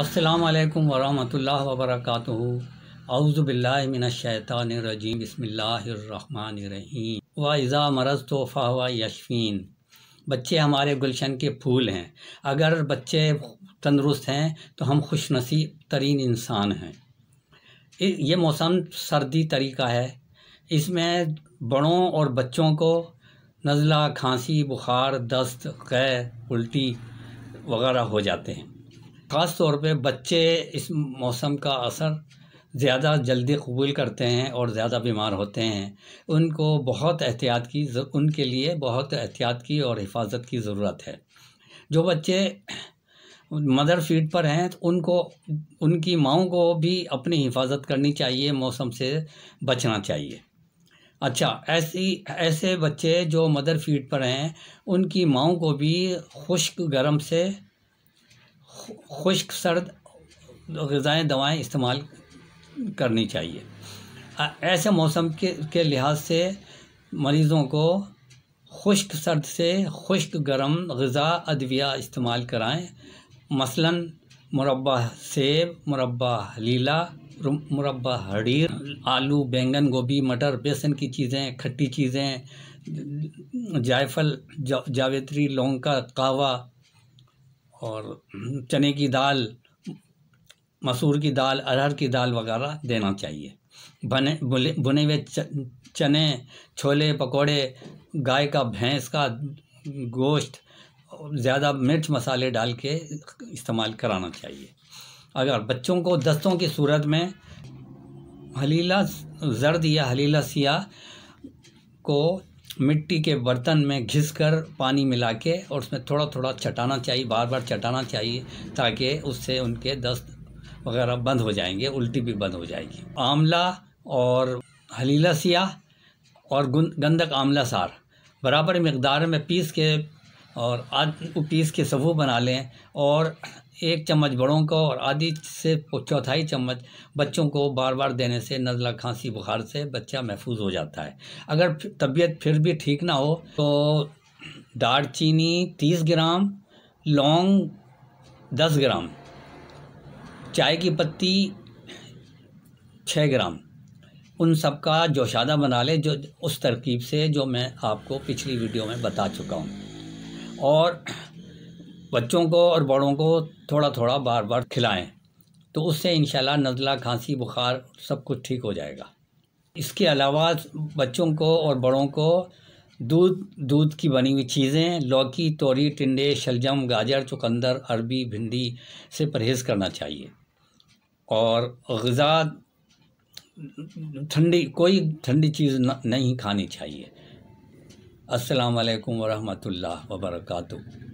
असलकम वरहमल वबरक अउज़बिल्लिनशैतानरजीम बसमिल्लाम वज़ा मरज़ तोहफ़ा हुआ यशफ़ीन बच्चे हमारे गुलशन के फूल हैं अगर बच्चे तंदरुस्त हैं तो हम खुश नसीब तरीन इंसान हैं ये मौसम सर्दी तरीका है इसमें बड़ों और बच्चों को नज़ला खांसी बुखार दस्त गैर उल्टी वगैरह हो जाते हैं ख़ास तौर पे बच्चे इस मौसम का असर ज़्यादा जल्दी कबूल करते हैं और ज़्यादा बीमार होते हैं उनको बहुत एहतियात की उनके लिए बहुत एहतियात की और हिफाजत की ज़रूरत है जो बच्चे मदर फीड पर हैं तो उनको उनकी माओ को भी अपनी हिफाजत करनी चाहिए मौसम से बचना चाहिए अच्छा ऐसी ऐसे बच्चे जो मदर फीड पर हैं उनकी माओ को भी खुश्क गर्म से खुश्क सर्द गज़ाएँ दवाएँ इस्तेमाल करनी चाहिए ऐसे मौसम के के लिहाज से मरीज़ों को खुश्क सर्द से खुश्क गर्म गज़ा अदविया इस्तेमाल कराएं मसलन मुरबा सेब मुरबा लीला मुरबा हड़ीर आलू बैंगन गोभी मटर बेसन की चीज़ें खट्टी चीज़ें जायफल जा, जावेत्री लौंग का कावा और चने की दाल मसूर की दाल अरहर की दाल वगैरह देना चाहिए बने बुने बुने हुए चने छोले पकोड़े गाय का भैंस का गोश्त ज़्यादा मिर्च मसाले डाल के इस्तेमाल कराना चाहिए अगर बच्चों को दस्तों की सूरत में हलीला जर्द या हलीला सिया को मिट्टी के बर्तन में घिस कर पानी मिला के और उसमें थोड़ा थोड़ा चटाना चाहिए बार बार चटाना चाहिए ताकि उससे उनके दस्त वगैरह बंद हो जाएंगे उल्टी भी बंद हो जाएगी आंवला और हलीला सिया और गंदक आंवला सार बराबर मकदार में पीस के और आधी पीस के सबू बना लें और एक चम्मच बड़ों को और आधी से चौथाई चम्मच बच्चों को बार बार देने से नज़ला खांसी बुखार से बच्चा महफूज हो जाता है अगर तबीयत फिर भी ठीक ना हो तो चीनी तीस ग्राम लौंग दस ग्राम चाय की पत्ती छः ग्राम उन सब का जोशादा बना लें जो उस तरकीब से जो मैं आपको पिछली वीडियो में बता चुका हूँ और बच्चों को और बड़ों को थोड़ा थोड़ा बार बार खिलाएं तो उससे इन नज़ला खांसी बुखार सब कुछ ठीक हो जाएगा इसके अलावा बच्चों को और बड़ों को दूध दूध की बनी हुई चीज़ें लौकी तोरी टिंडे शलजम गाजर चुकंदर अरबी भिंडी से परहेज़ करना चाहिए और गज़ा ठंडी कोई ठंडी चीज़ नहीं खानी चाहिए अस्सलाम वालेकुम वरहमतुल्लाह वबरकू